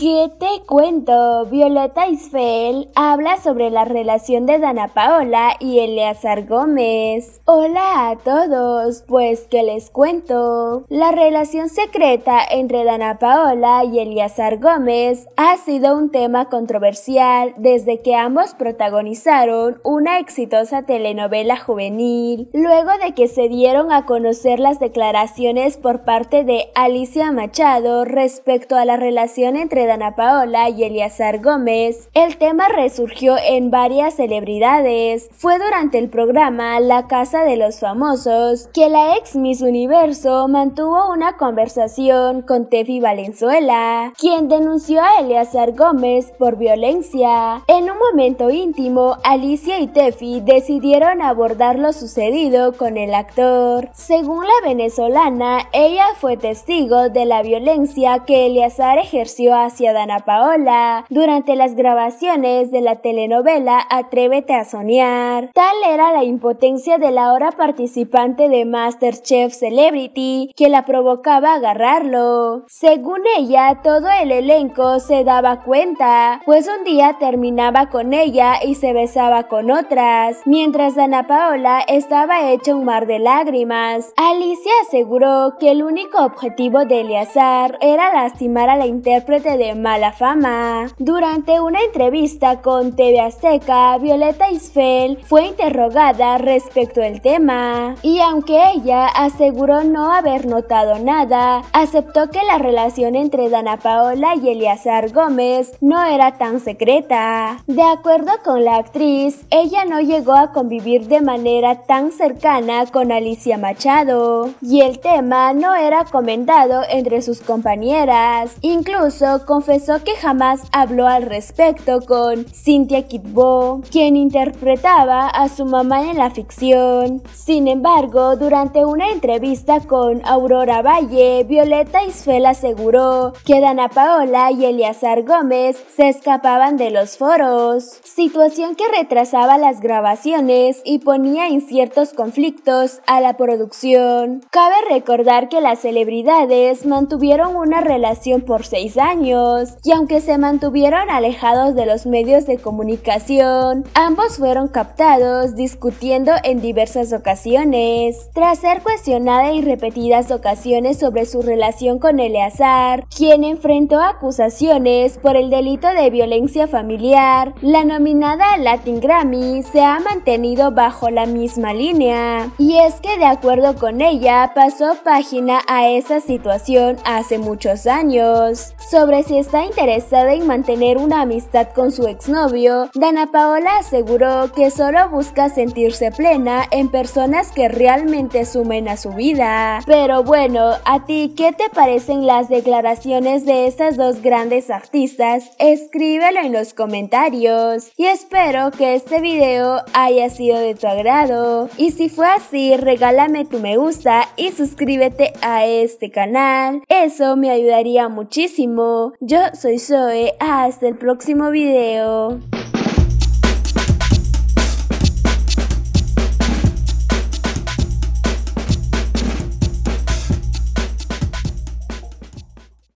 ¿Qué te cuento? Violeta Isfel habla sobre la relación de Dana Paola y Eleazar Gómez. Hola a todos, pues ¿qué les cuento. La relación secreta entre Dana Paola y Eleazar Gómez ha sido un tema controversial desde que ambos protagonizaron una exitosa telenovela juvenil, luego de que se dieron a conocer las declaraciones por parte de Alicia Machado respecto a la relación entre Ana Paola y Eliazar Gómez, el tema resurgió en varias celebridades. Fue durante el programa La Casa de los Famosos que la ex Miss Universo mantuvo una conversación con Tefi Valenzuela, quien denunció a Eleazar Gómez por violencia. En un momento íntimo, Alicia y Tefi decidieron abordar lo sucedido con el actor. Según la venezolana, ella fue testigo de la violencia que elías ejerció hacia Diana Dana Paola durante las grabaciones de la telenovela Atrévete a soñar. Tal era la impotencia de la hora participante de MasterChef Celebrity que la provocaba agarrarlo. Según ella, todo el elenco se daba cuenta, pues un día terminaba con ella y se besaba con otras, mientras Dana Paola estaba hecha un mar de lágrimas. Alicia aseguró que el único objetivo de Eleazar era lastimar a la intérprete de mala fama. Durante una entrevista con TV Azteca, Violeta Isfel fue interrogada respecto al tema y aunque ella aseguró no haber notado nada, aceptó que la relación entre Dana Paola y Eleazar Gómez no era tan secreta. De acuerdo con la actriz, ella no llegó a convivir de manera tan cercana con Alicia Machado y el tema no era comentado entre sus compañeras, incluso con confesó que jamás habló al respecto con Cynthia Kidbo, quien interpretaba a su mamá en la ficción. Sin embargo, durante una entrevista con Aurora Valle, Violeta Isfel aseguró que Dana Paola y Eleazar Gómez se escapaban de los foros, situación que retrasaba las grabaciones y ponía en ciertos conflictos a la producción. Cabe recordar que las celebridades mantuvieron una relación por seis años y aunque se mantuvieron alejados de los medios de comunicación, ambos fueron captados discutiendo en diversas ocasiones. Tras ser cuestionada en repetidas ocasiones sobre su relación con Eleazar, quien enfrentó acusaciones por el delito de violencia familiar, la nominada Latin Grammy se ha mantenido bajo la misma línea. Y es que de acuerdo con ella pasó página a esa situación hace muchos años. Sobre si está interesada en mantener una amistad con su exnovio, Dana Paola aseguró que solo busca sentirse plena en personas que realmente sumen a su vida. Pero bueno, ¿a ti qué te parecen las declaraciones de estas dos grandes artistas? Escríbelo en los comentarios y espero que este video haya sido de tu agrado. Y si fue así, regálame tu me gusta y suscríbete a este canal. Eso me ayudaría muchísimo. Yo soy Zoe. Hasta el próximo video.